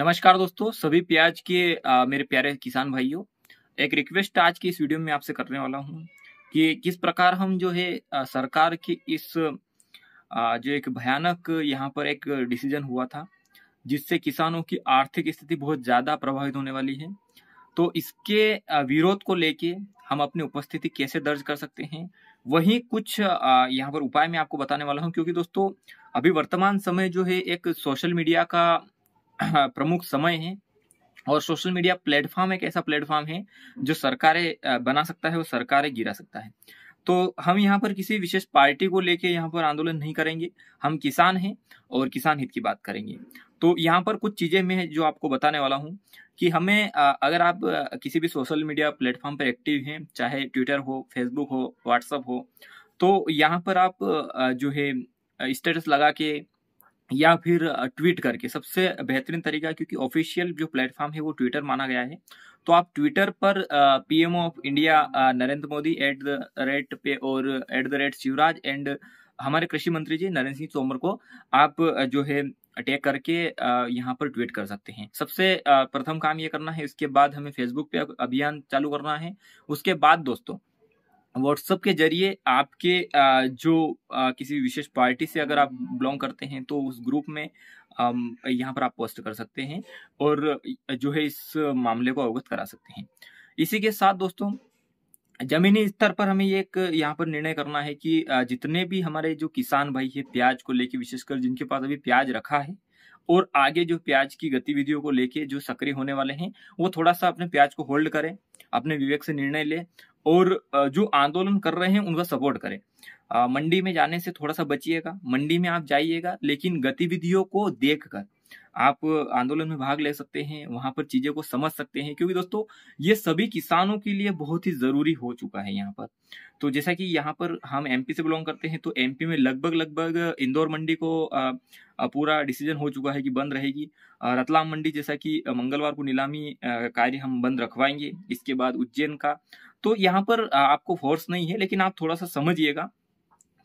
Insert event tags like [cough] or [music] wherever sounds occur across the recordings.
नमस्कार दोस्तों सभी प्याज के आ, मेरे प्यारे किसान भाइयों एक रिक्वेस्ट आज की इस वीडियो में आपसे करने वाला हूँ कि किस प्रकार हम जो है आ, सरकार की इस आ, जो एक भयानक यहाँ पर एक डिसीजन हुआ था जिससे किसानों की आर्थिक स्थिति बहुत ज़्यादा प्रभावित होने वाली है तो इसके विरोध को लेके हम अपनी उपस्थिति कैसे दर्ज कर सकते हैं वही कुछ यहाँ पर उपाय मैं आपको बताने वाला हूँ क्योंकि दोस्तों अभी वर्तमान समय जो है एक सोशल मीडिया का [coughs] प्रमुख समय है और सोशल मीडिया प्लेटफॉर्म एक ऐसा प्लेटफॉर्म है जो सरकारें बना सकता है और सरकारें गिरा सकता है तो हम यहाँ पर किसी विशेष पार्टी को लेके यहाँ पर आंदोलन नहीं करेंगे हम किसान हैं और किसान हित की बात करेंगे तो यहाँ पर कुछ चीज़ें मैं जो आपको बताने वाला हूँ कि हमें अगर आप किसी भी सोशल मीडिया प्लेटफॉर्म पर एक्टिव हैं चाहे ट्विटर हो फेसबुक हो व्हाट्सअप हो तो यहाँ पर आप जो है स्टेटस लगा के या फिर ट्वीट करके सबसे बेहतरीन तरीका क्योंकि ऑफिशियल जो प्लेटफॉर्म है वो ट्विटर माना गया है तो आप ट्विटर पर PMO of India Narendra Modi at the rate पे और at the rate Shivraj and हमारे कृषि मंत्री जी नरेंद्र सिंह तोमर को आप जो है अटैक करके यहाँ पर ट्वीट कर सकते हैं सबसे प्रथम काम ये करना है इसके बाद हमें फेसबुक पे अभियान चालू करना है उसके बाद दोस्तों व्हाट्सएप के जरिए आपके जो किसी विशेष पार्टी से अगर आप बिलोंग करते हैं तो उस ग्रुप में यहाँ पर आप पोस्ट कर सकते हैं और जो है इस मामले को अवगत करा सकते हैं इसी के साथ दोस्तों जमीनी स्तर पर हमें एक यहाँ पर निर्णय करना है कि जितने भी हमारे जो किसान भाई है प्याज को लेके विशेषकर जिनके पास अभी प्याज रखा है और आगे जो प्याज की गतिविधियों को लेके जो सक्रिय होने वाले हैं वो थोड़ा सा अपने प्याज को होल्ड करें अपने विवेक से निर्णय लें और जो आंदोलन कर रहे हैं उनका सपोर्ट करें मंडी में जाने से थोड़ा सा बचिएगा मंडी में आप जाइएगा लेकिन गतिविधियों को देखकर आप आंदोलन में भाग ले सकते हैं वहां पर चीज़ों को समझ सकते हैं क्योंकि दोस्तों ये सभी किसानों के लिए बहुत ही ज़रूरी हो चुका है यहाँ पर तो जैसा कि यहाँ पर हम एमपी से बिलोंग करते हैं तो एमपी में लगभग लगभग इंदौर मंडी को पूरा डिसीजन हो चुका है कि बंद रहेगी रतलाम मंडी जैसा कि मंगलवार को नीलामी कार्य हम बंद रखवाएंगे इसके बाद उज्जैन का तो यहाँ पर आपको फोर्स नहीं है लेकिन आप थोड़ा सा समझिएगा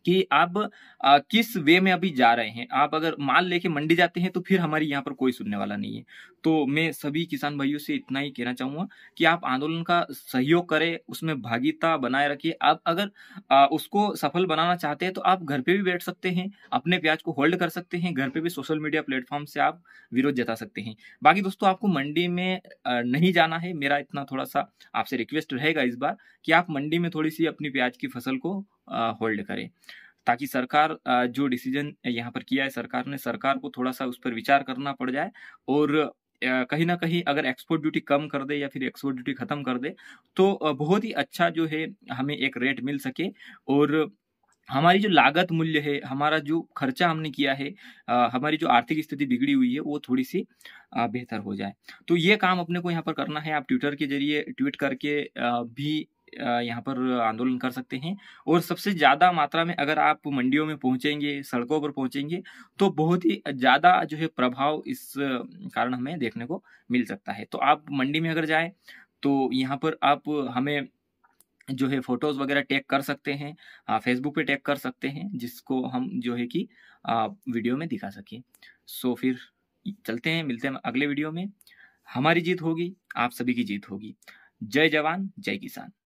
कि आप आ, किस वे में अभी जा रहे हैं आप अगर माल लेके मंडी जाते हैं तो फिर हमारी यहाँ पर कोई सुनने वाला नहीं है तो मैं सभी किसान भाइयों से इतना ही कहना चाहूंगा कि आप आंदोलन का सहयोग करें उसमें भागीता बनाए रखिए आप अगर आ, उसको सफल बनाना चाहते हैं तो आप घर पे भी बैठ सकते हैं अपने प्याज को होल्ड कर सकते हैं घर पे भी सोशल मीडिया प्लेटफॉर्म से आप विरोध जता सकते हैं बाकी दोस्तों आपको मंडी में नहीं जाना है मेरा इतना थोड़ा सा आपसे रिक्वेस्ट रहेगा इस बार कि आप मंडी में थोड़ी सी अपनी प्याज की फसल को होल्ड करे ताकि सरकार जो डिसीजन यहाँ पर किया है सरकार ने सरकार को थोड़ा सा उस पर विचार करना पड़ जाए और कहीं ना कहीं अगर एक्सपोर्ट ड्यूटी कम कर दे या फिर एक्सपोर्ट ड्यूटी खत्म कर दे तो बहुत ही अच्छा जो है हमें एक रेट मिल सके और हमारी जो लागत मूल्य है हमारा जो खर्चा हमने किया है हमारी जो आर्थिक स्थिति बिगड़ी हुई है वो थोड़ी सी बेहतर हो जाए तो ये काम अपने को यहाँ पर करना है आप ट्विटर के जरिए ट्वीट करके भी यहाँ पर आंदोलन कर सकते हैं और सबसे ज़्यादा मात्रा में अगर आप मंडियों में पहुँचेंगे सड़कों पर पहुँचेंगे तो बहुत ही ज़्यादा जो है प्रभाव इस कारण हमें देखने को मिल सकता है तो आप मंडी में अगर जाए तो यहाँ पर आप हमें जो है फोटोज़ वगैरह टैग कर सकते हैं फेसबुक पे टैग कर सकते हैं जिसको हम जो है कि वीडियो में दिखा सकें सो फिर चलते हैं मिलते हैं अगले वीडियो में हमारी जीत होगी आप सभी की जीत होगी जय जवान जय किसान